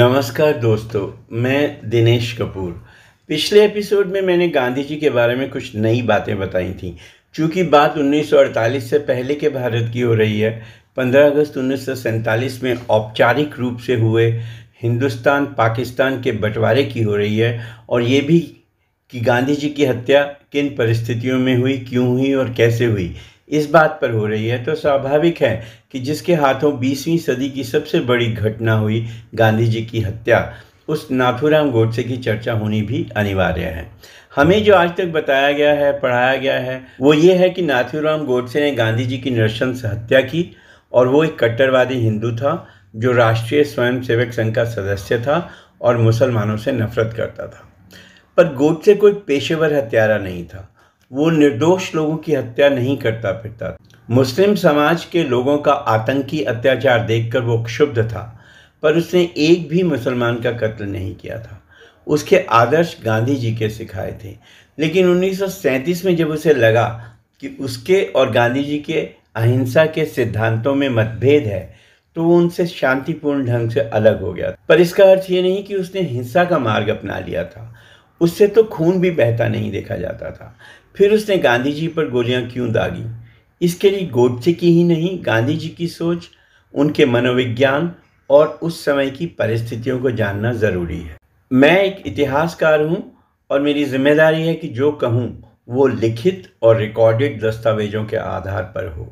नमस्कार दोस्तों मैं दिनेश कपूर पिछले एपिसोड में मैंने गांधी जी के बारे में कुछ नई बातें बताई थी चूँकि बात 1948 से पहले के भारत की हो रही है 15 अगस्त उन्नीस में औपचारिक रूप से हुए हिंदुस्तान पाकिस्तान के बंटवारे की हो रही है और ये भी कि गांधी जी की हत्या किन परिस्थितियों में हुई क्यों हुई और कैसे हुई इस बात पर हो रही है तो स्वाभाविक है कि जिसके हाथों 20वीं सदी की सबसे बड़ी घटना हुई गांधी जी की हत्या उस नाथूराम गोडसे की चर्चा होनी भी अनिवार्य है हमें जो आज तक बताया गया है पढ़ाया गया है वो ये है कि नाथूराम गोडसे ने गांधी जी की नृशंस हत्या की और वो एक कट्टरवादी हिंदू था जो राष्ट्रीय स्वयंसेवक संघ का सदस्य था और मुसलमानों से नफरत करता था पर गोडसे कोई पेशेवर हत्यारा नहीं था वो निर्दोष लोगों की हत्या नहीं करता फिरता मुस्लिम समाज के लोगों का आतंकी अत्याचार देखकर वो क्षुब्ध था पर उसने एक भी मुसलमान का कत्ल नहीं किया था उसके आदर्श गांधी जी के सिखाए थे लेकिन 1937 में जब उसे लगा कि उसके और गांधी जी के अहिंसा के सिद्धांतों में मतभेद है तो वो उनसे शांतिपूर्ण ढंग से अलग हो गया पर इसका अर्थ ये नहीं कि उसने हिंसा का मार्ग अपना लिया था उससे तो खून भी बहता नहीं देखा जाता था फिर उसने गांधी जी पर गोलियां क्यों दागी इसके लिए गोडसे की ही नहीं गांधी जी की सोच उनके मनोविज्ञान और उस समय की परिस्थितियों को जानना ज़रूरी है मैं एक इतिहासकार हूँ और मेरी जिम्मेदारी है कि जो कहूँ वो लिखित और रिकॉर्डेड दस्तावेजों के आधार पर हो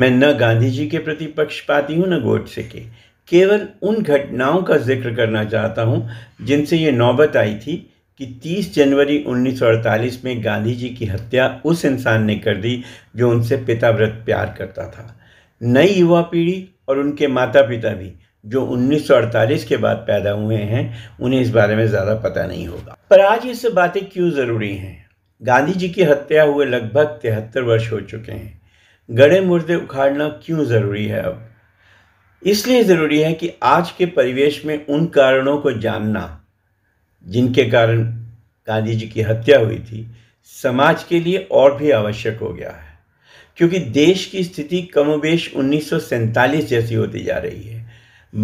मैं न गांधी जी के प्रति पक्षपाती हूँ न गोडसे के केवल उन घटनाओं का जिक्र करना चाहता हूँ जिनसे ये नौबत आई थी कि 30 जनवरी 1948 में गांधी जी की हत्या उस इंसान ने कर दी जो उनसे पिताव्रत प्यार करता था नई युवा पीढ़ी और उनके माता पिता भी जो 1948 के बाद पैदा हुए हैं उन्हें इस बारे में ज़्यादा पता नहीं होगा पर आज ये सब बातें क्यों ज़रूरी हैं गांधी जी की हत्या हुए लगभग तिहत्तर वर्ष हो चुके हैं गड़े मुर्दे उखाड़ना क्यों ज़रूरी है अब इसलिए ज़रूरी है कि आज के परिवेश में उन कारणों को जानना जिनके कारण गांधी जी की हत्या हुई थी समाज के लिए और भी आवश्यक हो गया है क्योंकि देश की स्थिति कमोबेश उन्नीस जैसी होती जा रही है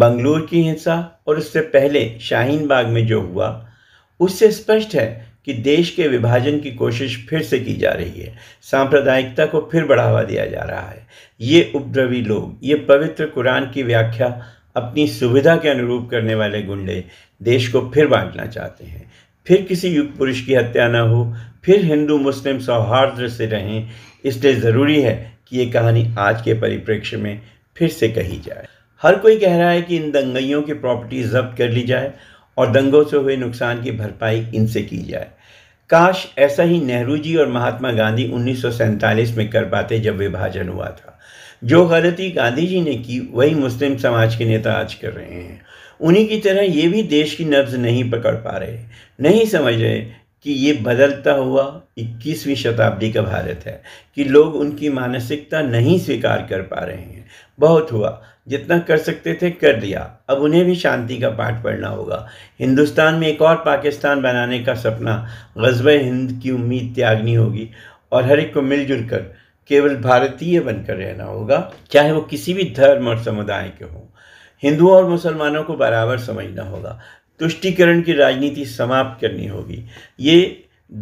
बंगलोर की हिंसा और उससे पहले शाहीन बाग में जो हुआ उससे स्पष्ट है कि देश के विभाजन की कोशिश फिर से की जा रही है सांप्रदायिकता को फिर बढ़ावा दिया जा रहा है ये उपद्रवी लोग ये पवित्र कुरान की व्याख्या अपनी सुविधा के अनुरूप करने वाले गुंडे देश को फिर बांटना चाहते हैं फिर किसी युग पुरुष की हत्या न हो फिर हिंदू मुस्लिम सौहार्द से रहें इसलिए ज़रूरी है कि ये कहानी आज के परिप्रेक्ष्य में फिर से कही जाए हर कोई कह रहा है कि इन दंगइयों की प्रॉपर्टी जब्त कर ली जाए और दंगों से हुए नुकसान की भरपाई इनसे की जाए काश ऐसा ही नेहरू जी और महात्मा गांधी उन्नीस में कर पाते जब विभाजन हुआ था जो गलती गांधी जी ने की वही मुस्लिम समाज के नेता आज कर रहे हैं उन्हीं की तरह ये भी देश की नब्ज नहीं पकड़ पा रहे नहीं समझ रहे कि ये बदलता हुआ 21वीं शताब्दी का भारत है कि लोग उनकी मानसिकता नहीं स्वीकार कर पा रहे हैं बहुत हुआ जितना कर सकते थे कर दिया अब उन्हें भी शांति का पाठ पढ़ना होगा हिंदुस्तान में एक और पाकिस्तान बनाने का सपना गजब हिंद की उम्मीद त्यागनी होगी और हर एक को मिलजुल कर केवल भारतीय बनकर रहना होगा चाहे वो किसी भी धर्म और समुदाय के हों हिंदुओं और मुसलमानों को बराबर समझना होगा तुष्टिकरण की राजनीति समाप्त करनी होगी ये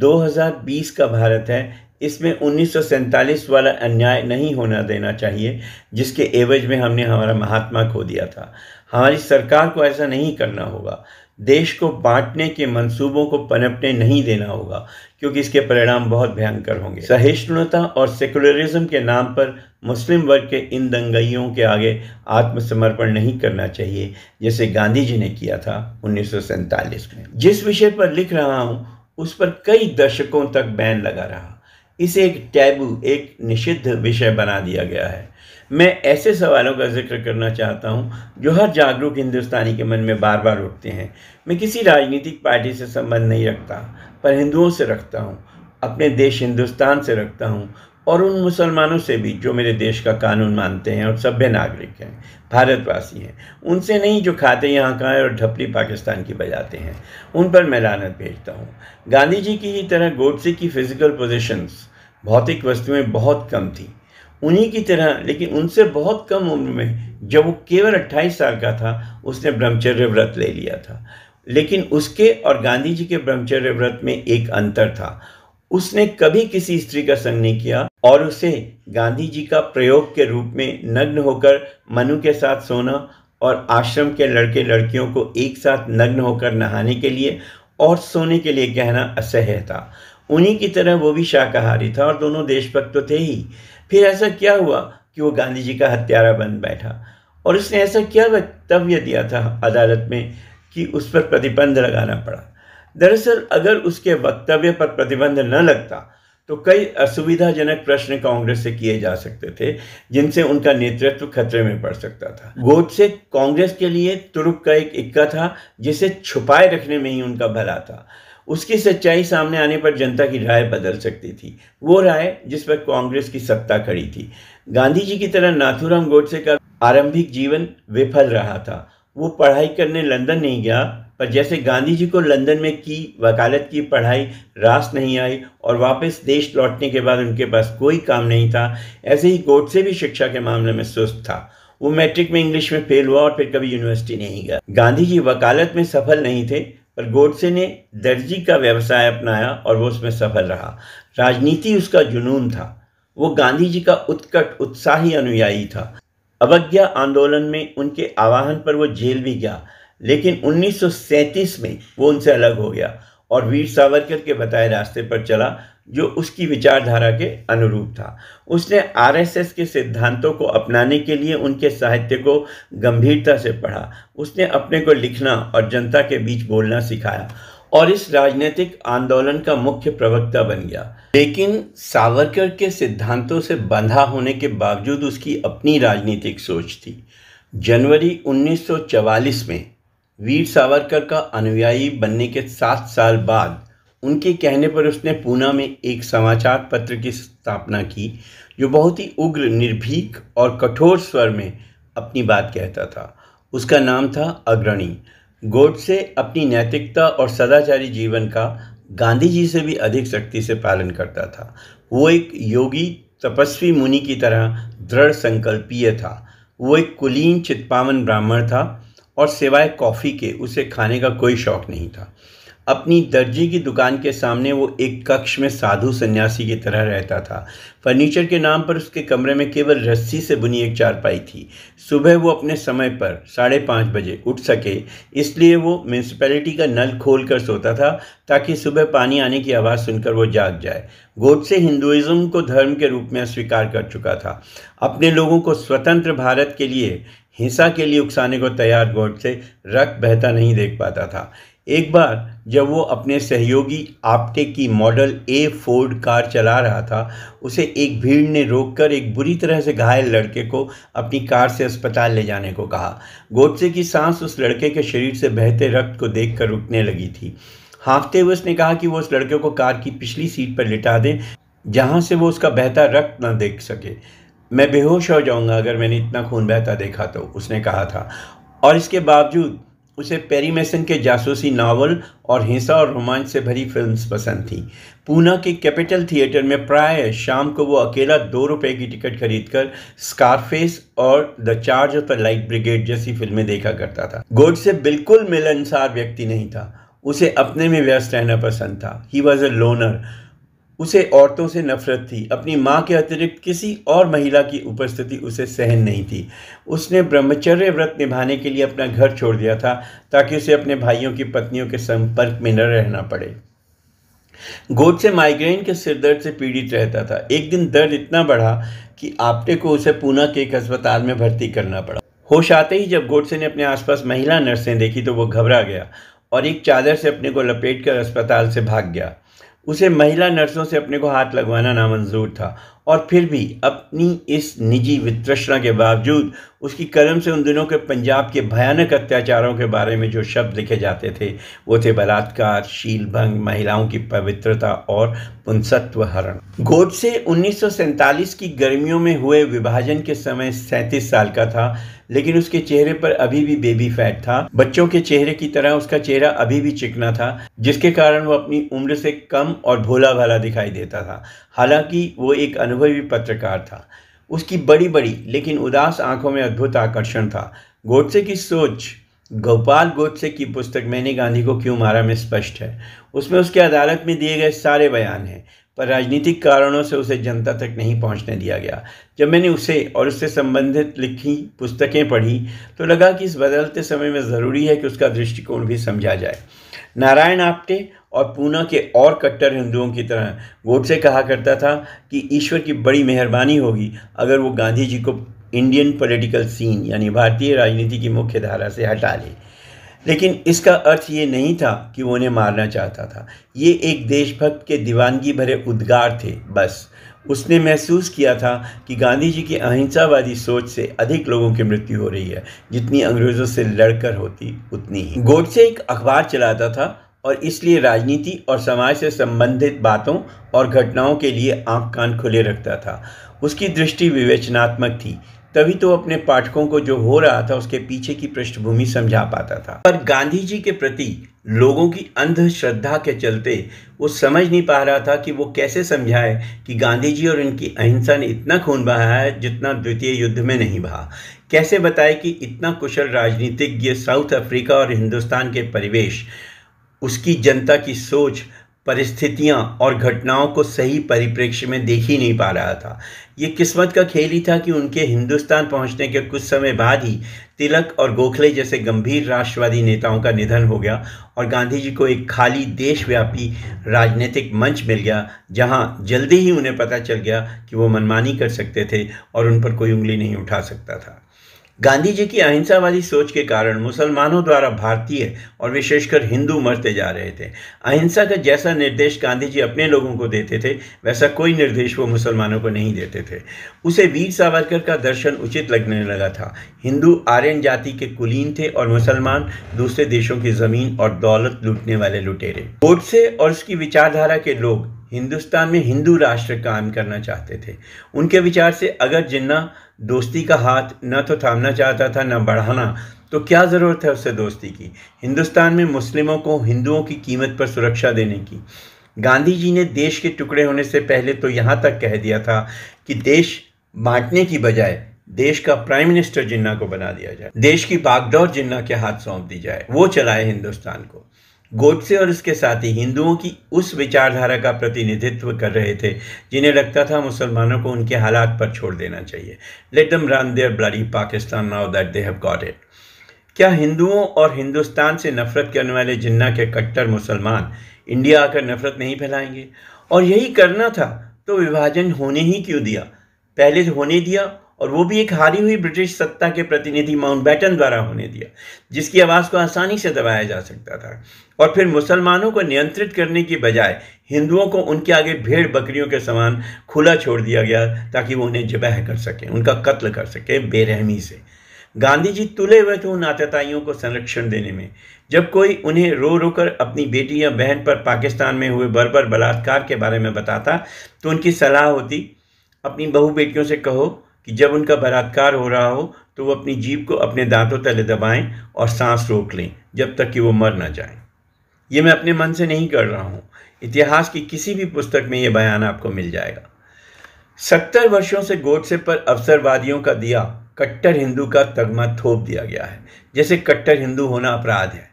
2020 का भारत है इसमें उन्नीस वाला अन्याय नहीं होना देना चाहिए जिसके एवज में हमने हमारा महात्मा खो दिया था हमारी सरकार को ऐसा नहीं करना होगा देश को बांटने के मंसूबों को पनपने नहीं देना होगा क्योंकि इसके परिणाम बहुत भयंकर होंगे सहिष्णुता और सेकुलरिज्म के नाम पर मुस्लिम वर्ग के इन दंगइयों के आगे आत्मसमर्पण नहीं करना चाहिए जैसे गांधी जी ने किया था उन्नीस में जिस विषय पर लिख रहा हूँ उस पर कई दशकों तक बैन लगा रहा इसे एक टैबू एक निषिद्ध विषय बना दिया गया है मैं ऐसे सवालों का जिक्र करना चाहता हूं जो हर जागरूक हिंदुस्तानी के मन में बार बार उठते हैं मैं किसी राजनीतिक पार्टी से संबंध नहीं रखता पर हिंदुओं से रखता हूं अपने देश हिंदुस्तान से रखता हूं और उन मुसलमानों से भी जो मेरे देश का कानून मानते हैं और सभ्य नागरिक हैं भारतवासी हैं उनसे नहीं जो खाते यहाँ का है और ढपली पाकिस्तान की बजाते हैं उन पर मैं लानत भेजता हूँ गांधी जी की ही तरह गोडसे की फिजिकल पोजिशंस भौतिक वस्तुएं बहुत कम थी उन्हीं की तरह लेकिन उनसे बहुत कम उम्र में जब वो केवल 28 साल का था उसने ब्रह्मचर्य व्रत ले लिया था लेकिन उसके और गांधी जी के ब्रह्मचर्य व्रत में एक अंतर था उसने कभी किसी स्त्री का संग नहीं किया और उसे गांधी जी का प्रयोग के रूप में नग्न होकर मनु के साथ सोना और आश्रम के लड़के लड़कियों को एक साथ नग्न होकर नहाने के लिए और सोने के लिए कहना असह्य था उन्हीं की तरह वो भी शाकाहारी था और दोनों देशभक्त तो थे ही फिर ऐसा क्या हुआ कि वो गांधी जी का हत्यारा बन बैठा और उसने ऐसा क्या वक्तव्य दिया था अदालत में कि उस पर प्रतिबंध लगाना पड़ा दरअसल अगर उसके वक्तव्य पर प्रतिबंध न लगता तो कई असुविधाजनक प्रश्न कांग्रेस से किए जा सकते थे जिनसे उनका नेतृत्व खतरे में पड़ सकता था गोडसे कांग्रेस के लिए तुर्क का एक इक्का था जिसे छुपाए रखने में ही उनका भला था उसकी सच्चाई सामने आने पर जनता की राय बदल सकती थी वो राय जिस पर कांग्रेस की सत्ता खड़ी थी गांधी जी की तरह नाथूराम गोडसे का आरंभिक जीवन विफल रहा था वो पढ़ाई करने लंदन नहीं गया पर जैसे गांधी जी को लंदन में की वकालत की पढ़ाई रास नहीं आई और वापस देश लौटने के बाद उनके पास कोई काम नहीं था ऐसे ही गोडसे भी शिक्षा के मामले में सुस्त था वो मैट्रिक में इंग्लिश में फेल हुआ और फिर कभी यूनिवर्सिटी नहीं गया गांधी जी वकालत में सफल नहीं थे पर गोडसे ने दर्जी का व्यवसाय अपनाया और वो उसमें सफल रहा राजनीति उसका जुनून था वो गांधी जी का उत्कट उत्साही अनुयायी था अवज्ञा आंदोलन में उनके आवाहन पर वो जेल भी गया लेकिन 1937 में वो उनसे अलग हो गया और वीर सावरकर के बताए रास्ते पर चला जो उसकी विचारधारा के अनुरूप था उसने आरएसएस के सिद्धांतों को अपनाने के लिए उनके साहित्य को गंभीरता से पढ़ा उसने अपने को लिखना और जनता के बीच बोलना सिखाया और इस राजनीतिक आंदोलन का मुख्य प्रवक्ता बन गया लेकिन सावरकर के सिद्धांतों से बंधा होने के बावजूद उसकी अपनी राजनीतिक सोच थी जनवरी 1944 में वीर सावरकर का अनुयायी बनने के सात साल बाद उनके कहने पर उसने पूना में एक समाचार पत्र की स्थापना की जो बहुत ही उग्र निर्भीक और कठोर स्वर में अपनी बात कहता था उसका नाम था अग्रणी गोडसे अपनी नैतिकता और सदाचारी जीवन का गांधी जी से भी अधिक शक्ति से पालन करता था वो एक योगी तपस्वी मुनि की तरह दृढ़ संकल्पीय था वो एक कुलीन चित्पावन ब्राह्मण था और सिवाय कॉफ़ी के उसे खाने का कोई शौक नहीं था अपनी दर्जी की दुकान के सामने वो एक कक्ष में साधु सन्यासी की तरह रहता था फर्नीचर के नाम पर उसके कमरे में केवल रस्सी से बुनी एक चारपाई थी सुबह वो अपने समय पर साढ़े पाँच बजे उठ सके इसलिए वो म्यूनसिपैलिटी का नल खोल कर सोता था ताकि सुबह पानी आने की आवाज़ सुनकर वो जाग जाए से हिंदुज़म को धर्म के रूप में अस्वीकार कर चुका था अपने लोगों को स्वतंत्र भारत के लिए हिंसा के लिए उकसाने को तैयार से रक्त बहता नहीं देख पाता था एक बार जब वो अपने सहयोगी आपटे की मॉडल ए फोर्ड कार चला रहा था उसे एक भीड़ ने रोककर एक बुरी तरह से घायल लड़के को अपनी कार से अस्पताल ले जाने को कहा गोडसे की सांस उस लड़के के शरीर से बहते रक्त को देखकर रुकने लगी थी हाँफते हुए उसने कहा कि वो उस लड़के को कार की पिछली सीट पर लिटा दें जहाँ से वो उसका बहता रक्त न देख सके मैं बेहोश हो जाऊंगा अगर मैंने इतना खून बहता देखा तो उसने कहा था और इसके बावजूद उसे पेरी मेसन के जासूसी नावल और हिंसा और रोमांच से भरी फिल्म्स पसंद थीं पूना के कैपिटल थिएटर में प्राय शाम को वो अकेला दो रुपए की टिकट खरीदकर स्कारफेस और the charge of the light brigade जैसी फिल्में देखा करता था गोड से बिल्कुल मिलनसार व्यक्ति नहीं था उसे अपने में व्यस्त रहना पसंद था ही वॉज अ लोनर उसे औरतों से नफरत थी अपनी माँ के अतिरिक्त किसी और महिला की उपस्थिति उसे सहन नहीं थी उसने ब्रह्मचर्य व्रत निभाने के लिए अपना घर छोड़ दिया था ताकि उसे अपने भाइयों की पत्नियों के संपर्क में न रहना पड़े गोद से माइग्रेन के सिरदर्द से पीड़ित रहता था एक दिन दर्द इतना बढ़ा कि आपटे को उसे पूना के एक अस्पताल में भर्ती करना पड़ा होश आते ही जब गोडसे ने अपने आसपास महिला नर्सें देखी तो वो घबरा गया और एक चादर से अपने को लपेट कर अस्पताल से भाग गया उसे महिला नर्सों से अपने को हाथ लगवाना नामंजूर था और फिर भी अपनी इस निजी वित्रषणा के बावजूद उसकी कलम से उन दिनों के पंजाब के भयानक अत्याचारों के बारे में जो शब्द लिखे जाते थे वो थे बलात्कार शीलभंग महिलाओं की पवित्रता और पुंसत्व हरण गोडसे उन्नीस की गर्मियों में हुए विभाजन के समय सैंतीस साल का था लेकिन उसके चेहरे पर अभी भी बेबी फैट था बच्चों के चेहरे की तरह उसका चेहरा अभी भी चिकना था जिसके कारण वो अपनी उम्र से कम और भोला भाला दिखाई देता था हालांकि वो एक अनुभवी पत्रकार था उसकी बड़ी बड़ी लेकिन उदास आंखों में अद्भुत आकर्षण था गोडसे की सोच गोपाल गोडसे की पुस्तक मैंने गांधी को क्यों मारा में स्पष्ट है उसमें उसके अदालत में दिए गए सारे बयान हैं पर राजनीतिक कारणों से उसे जनता तक नहीं पहुंचने दिया गया जब मैंने उसे और उससे संबंधित लिखी पुस्तकें पढ़ी तो लगा कि इस बदलते समय में ज़रूरी है कि उसका दृष्टिकोण भी समझा जाए नारायण आपटे और पूना के और कट्टर हिंदुओं की तरह गोडसे कहा करता था कि ईश्वर की बड़ी मेहरबानी होगी अगर वो गांधी जी को इंडियन पॉलिटिकल सीन यानी भारतीय राजनीति की मुख्य धारा से हटा ले लेकिन इसका अर्थ ये नहीं था कि वो उन्हें मारना चाहता था ये एक देशभक्त के दीवानगी भरे उद्गार थे बस उसने महसूस किया था कि गांधी जी की अहिंसावादी सोच से अधिक लोगों की मृत्यु हो रही है जितनी अंग्रेज़ों से लड़कर होती उतनी ही गोडसे एक अखबार चलाता था और इसलिए राजनीति और समाज से संबंधित बातों और घटनाओं के लिए आँख कान खुले रखता था उसकी दृष्टि विवेचनात्मक थी तभी तो अपने पाठकों को जो हो रहा था उसके पीछे की पृष्ठभूमि समझा पाता था पर गांधी जी के प्रति लोगों की अंधश्रद्धा के चलते वो समझ नहीं पा रहा था कि वो कैसे समझाए कि गांधी जी और इनकी अहिंसा ने इतना खून बहा है जितना द्वितीय युद्ध में नहीं बहा कैसे बताए कि इतना कुशल राजनीतिज्ञ साउथ अफ्रीका और हिंदुस्तान के परिवेश उसकी जनता की सोच परिस्थितियाँ और घटनाओं को सही परिप्रेक्ष्य में देख ही नहीं पा रहा था ये किस्मत का खेल ही था कि उनके हिंदुस्तान पहुंचने के कुछ समय बाद ही तिलक और गोखले जैसे गंभीर राष्ट्रवादी नेताओं का निधन हो गया और गांधी जी को एक खाली देशव्यापी राजनीतिक मंच मिल गया जहां जल्दी ही उन्हें पता चल गया कि वो मनमानी कर सकते थे और उन पर कोई उंगली नहीं उठा सकता था गांधी जी की अहिंसावादी सोच के कारण मुसलमानों द्वारा भारतीय और विशेषकर हिंदू मरते जा रहे थे अहिंसा का जैसा निर्देश गांधी जी अपने लोगों को देते थे वैसा कोई निर्देश वो मुसलमानों को नहीं देते थे उसे वीर सावरकर का दर्शन उचित लगने लगा था हिंदू आर्यन जाति के कुलीन थे और मुसलमान दूसरे देशों की ज़मीन और दौलत लूटने वाले लुटेरे गोडसे और उसकी विचारधारा के लोग हिंदुस्तान में हिंदू राष्ट्र कायम करना चाहते थे उनके विचार से अगर जिन्ना दोस्ती का हाथ न तो थामना चाहता था न बढ़ाना तो क्या ज़रूरत है उससे दोस्ती की हिंदुस्तान में मुस्लिमों को हिंदुओं की कीमत पर सुरक्षा देने की गांधी जी ने देश के टुकड़े होने से पहले तो यहाँ तक कह दिया था कि देश बांटने की बजाय देश का प्राइम मिनिस्टर जिन्ना को बना दिया जाए देश की बागडोर जिन्ना के हाथ सौंप दी जाए वो चलाए हिंदुस्तान को गोडसे और उसके साथी हिंदुओं की उस विचारधारा का प्रतिनिधित्व कर रहे थे जिन्हें लगता था मुसलमानों को उनके हालात पर छोड़ देना चाहिए let them run their bloody Pakistan now that they have got it क्या हिंदुओं और हिंदुस्तान से नफरत करने वाले जिन्ना के कट्टर मुसलमान इंडिया आकर नफरत नहीं फैलाएंगे और यही करना था तो विभाजन होने ही क्यों दिया पहले तो होने दिया और वो भी एक हारी हुई ब्रिटिश सत्ता के प्रतिनिधि बैटन द्वारा होने दिया जिसकी आवाज़ को आसानी से दबाया जा सकता था और फिर मुसलमानों को नियंत्रित करने की बजाय हिंदुओं को उनके आगे भेड़ बकरियों के समान खुला छोड़ दिया गया ताकि वो उन्हें जबह कर सकें उनका कत्ल कर सकें बेरहमी से गांधी जी तुले हुए थे उन आतताइयों को संरक्षण देने में जब कोई उन्हें रो रो कर अपनी बेटी या बहन पर पाकिस्तान में हुए बर्बर बलात्कार के बारे में बताता तो उनकी सलाह होती अपनी बहू बेटियों से कहो कि जब उनका बलात्कार हो रहा हो तो वो अपनी जीप को अपने दांतों तले दबाएं और सांस रोक लें जब तक कि वो मर ना जाए ये मैं अपने मन से नहीं कर रहा हूँ इतिहास की किसी भी पुस्तक में ये बयान आपको मिल जाएगा सत्तर वर्षों से गोडसे पर अवसरवादियों का दिया कट्टर हिंदू का तगमा थोप दिया गया है जैसे कट्टर हिंदू होना अपराध है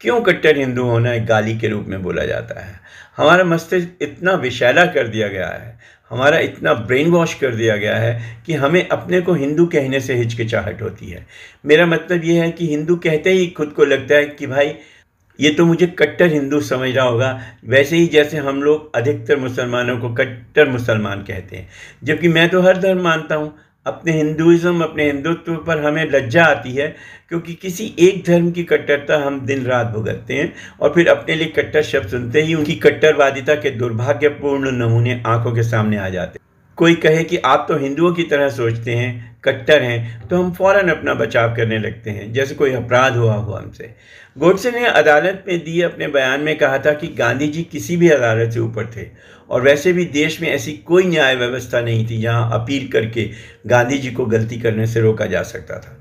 क्यों कट्टर हिंदू होना एक गाली के रूप में बोला जाता है हमारा मस्तिष्क इतना विशैला कर दिया गया है हमारा इतना ब्रेन वॉश कर दिया गया है कि हमें अपने को हिंदू कहने से हिचकिचाहट होती है मेरा मतलब ये है कि हिंदू कहते ही खुद को लगता है कि भाई ये तो मुझे कट्टर हिंदू समझ रहा होगा वैसे ही जैसे हम लोग अधिकतर मुसलमानों को कट्टर मुसलमान कहते हैं जबकि मैं तो हर धर्म मानता हूँ अपने हिंदुज़म अपने हिंदुत्व पर हमें लज्जा आती है क्योंकि किसी एक धर्म की कट्टरता हम दिन रात भुगतते हैं और फिर अपने लिए कट्टर शब्द सुनते ही उनकी कट्टरवादिता के दुर्भाग्यपूर्ण नमूने आंखों के सामने आ जाते हैं कोई कहे कि आप तो हिंदुओं की तरह सोचते हैं कट्टर हैं तो हम फौरन अपना बचाव करने लगते हैं जैसे कोई अपराध हुआ हो हमसे गोडसे ने अदालत में दिए अपने बयान में कहा था कि गांधी जी किसी भी अदालत से ऊपर थे और वैसे भी देश में ऐसी कोई न्याय व्यवस्था नहीं थी जहां अपील करके गांधी जी को गलती करने से रोका जा सकता था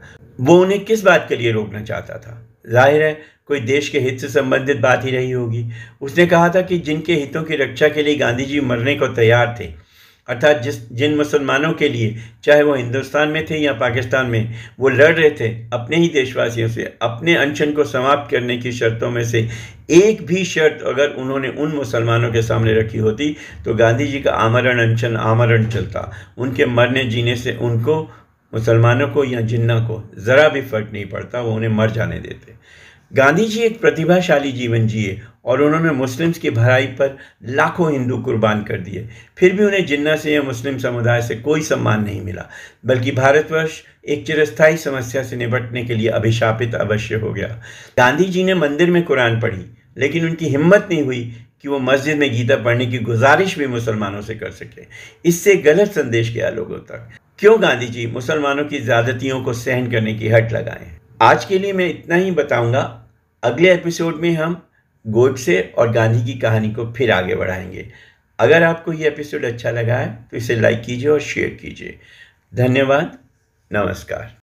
वो उन्हें किस बात के लिए रोकना चाहता था जाहिर है कोई देश के हित से संबंधित बात ही रही होगी उसने कहा था कि जिनके हितों की रक्षा के लिए गांधी जी मरने को तैयार थे अर्थात जिस जिन मुसलमानों के लिए चाहे वो हिंदुस्तान में थे या पाकिस्तान में वो लड़ रहे थे अपने ही देशवासियों से अपने अनशन को समाप्त करने की शर्तों में से एक भी शर्त अगर उन्होंने उन मुसलमानों के सामने रखी होती तो गांधी जी का आमरण अनशन आमरण चलता उनके मरने जीने से उनको मुसलमानों को या जिन्ना को ज़रा भी फ़र्क नहीं पड़ता वो उन्हें मर जाने देते गांधी जी एक प्रतिभाशाली जीवन जिए और उन्होंने मुस्लिम्स की भराई पर लाखों हिंदू कुर्बान कर दिए फिर भी उन्हें जिन्ना से या मुस्लिम समुदाय से कोई सम्मान नहीं मिला बल्कि भारतवर्ष एक चिरस्थायी समस्या से निपटने के लिए अभिशापित अवश्य हो गया गांधी जी ने मंदिर में कुरान पढ़ी लेकिन उनकी हिम्मत नहीं हुई कि वो मस्जिद में गीता पढ़ने की गुजारिश भी मुसलमानों से कर सके इससे गलत संदेश गया लोगों तक क्यों गांधी जी मुसलमानों की ज्यादतियों को सहन करने की हट लगाएं आज के लिए मैं इतना ही बताऊंगा अगले एपिसोड में हम गोडसे और गांधी की कहानी को फिर आगे बढ़ाएंगे अगर आपको ये एपिसोड अच्छा लगा है तो इसे लाइक कीजिए और शेयर कीजिए धन्यवाद नमस्कार